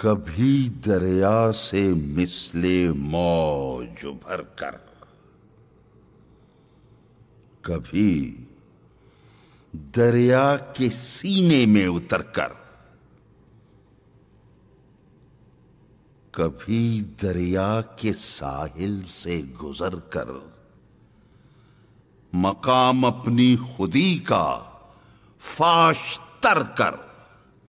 कभी दरिया से मिसले मौज भर कर कभी दरिया के सीने में उतरकर कभी दरिया के साहिल से गुजर कर मकाम अपनी खुदी का फाश तर कर